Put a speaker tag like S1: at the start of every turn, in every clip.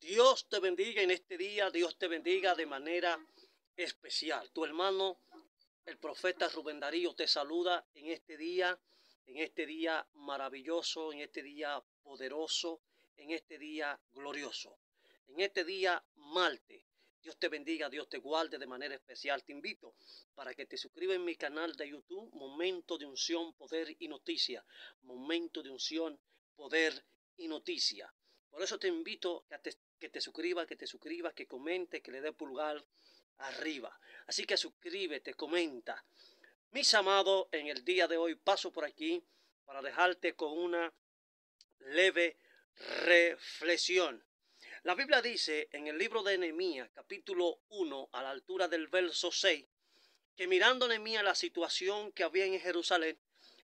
S1: Dios te bendiga en este día, Dios te bendiga de manera especial. Tu hermano, el profeta Rubén Darío, te saluda en este día, en este día maravilloso, en este día poderoso, en este día glorioso, en este día malte. Dios te bendiga, Dios te guarde de manera especial. Te invito para que te suscribas en mi canal de YouTube, Momento de Unción, Poder y Noticia. Momento de Unción, Poder y Noticia. Por eso te invito a que te suscribas, que te suscribas, que comente, que le dé pulgar arriba. Así que suscríbete, comenta. Mis amados, en el día de hoy paso por aquí para dejarte con una leve reflexión. La Biblia dice en el libro de Nehemías, capítulo 1, a la altura del verso 6, que mirando Nehemías la situación que había en Jerusalén,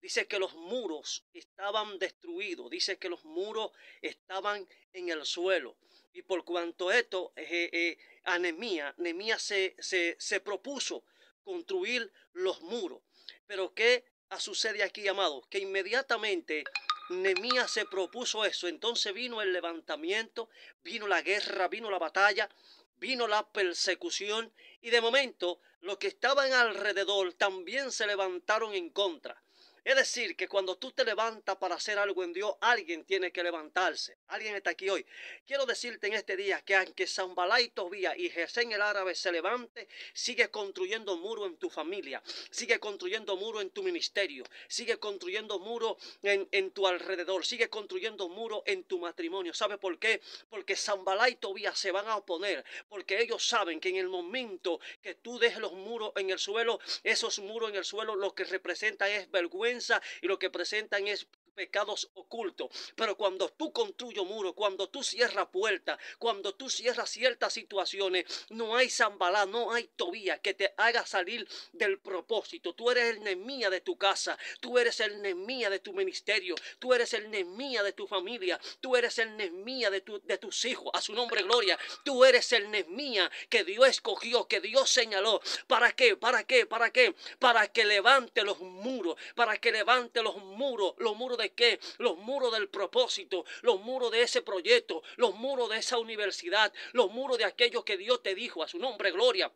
S1: Dice que los muros estaban destruidos, dice que los muros estaban en el suelo. Y por cuanto esto, eh, eh, eh, a Nemia, se, se propuso construir los muros. Pero ¿qué sucede aquí, amados? Que inmediatamente Nemías se propuso eso. Entonces vino el levantamiento, vino la guerra, vino la batalla, vino la persecución y de momento los que estaban alrededor también se levantaron en contra. Es decir, que cuando tú te levantas para hacer algo en Dios, alguien tiene que levantarse. Alguien está aquí hoy. Quiero decirte en este día que aunque Zambalá y Tobía y Gesén el árabe se levante, sigue construyendo muro en tu familia, sigue construyendo muro en tu ministerio, sigue construyendo muro en, tu alrededor, sigue construyendo muro en tu matrimonio. ¿Sabe por qué? Porque Zambalá y Tobía se van a oponer, porque ellos saben que en el momento que tú dejes los muros en el suelo, esos muros en el suelo lo que representa es vergüenza y lo que presentan es pecados ocultos. Pero cuando tú construyes muro, cuando tú cierras puertas, cuando tú cierras ciertas situaciones, no hay zambalá, no hay tobía que te haga salir del propósito. Tú eres el nemía de tu casa, tú eres el nemía de tu ministerio, tú eres el nemía de tu familia, tú eres el nemía de, de tus hijos. A su nombre, gloria. Tú eres el nemía que Dios escogió, que Dios señaló. ¿Para qué? ¿Para qué? ¿Para qué? Para que levante los muros, para que levante los muros, los muros de que Los muros del propósito, los muros de ese proyecto, los muros de esa universidad, los muros de aquellos que Dios te dijo a su nombre, gloria.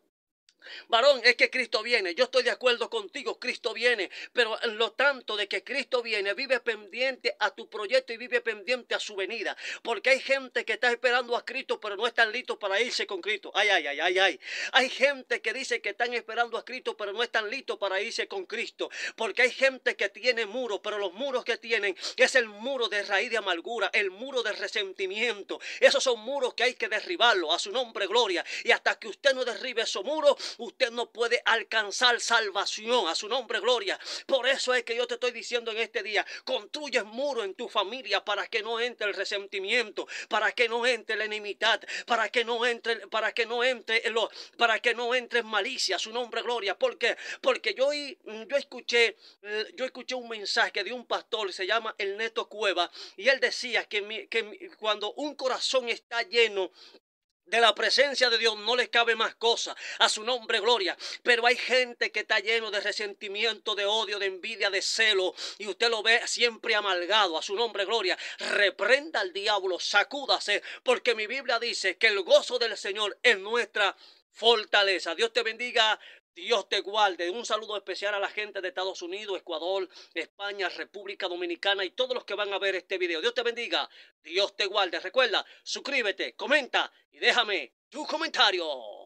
S1: Varón, es que Cristo viene. Yo estoy de acuerdo contigo, Cristo viene. Pero en lo tanto de que Cristo viene, vive pendiente a tu proyecto y vive pendiente a su venida. Porque hay gente que está esperando a Cristo, pero no están listos para irse con Cristo. Ay, ay, ay, ay, ay. Hay gente que dice que están esperando a Cristo, pero no están listos para irse con Cristo. Porque hay gente que tiene muros, pero los muros que tienen es el muro de raíz de amargura, el muro de resentimiento. Esos son muros que hay que derribarlos. A su nombre, gloria. Y hasta que usted no derribe esos muros, usted no puede alcanzar salvación. A su nombre, gloria. Por eso es que yo te estoy diciendo en este día, construyes muro en tu familia para que no entre el resentimiento, para que no entre la enemistad, para que no entre, para que no entre lo, para que no entre malicia. A su nombre, gloria. porque Porque yo, yo escuché, eh, yo escuché un mensaje de un pastor, se llama El Neto Cueva, y él decía que, que cuando un corazón está lleno de la presencia de Dios no les cabe más cosa. A su nombre, gloria. Pero hay gente que está lleno de resentimiento, de odio, de envidia, de celo. Y usted lo ve siempre amalgado. A su nombre, gloria. Reprenda al diablo, sacúdase. Porque mi Biblia dice que el gozo del Señor es nuestra fortaleza. Dios te bendiga Dios te guarde. Un saludo especial a la gente de Estados Unidos, Ecuador, España, República Dominicana y todos los que van a ver este video. Dios te bendiga. Dios te guarde. Recuerda, suscríbete, comenta y déjame tu comentario.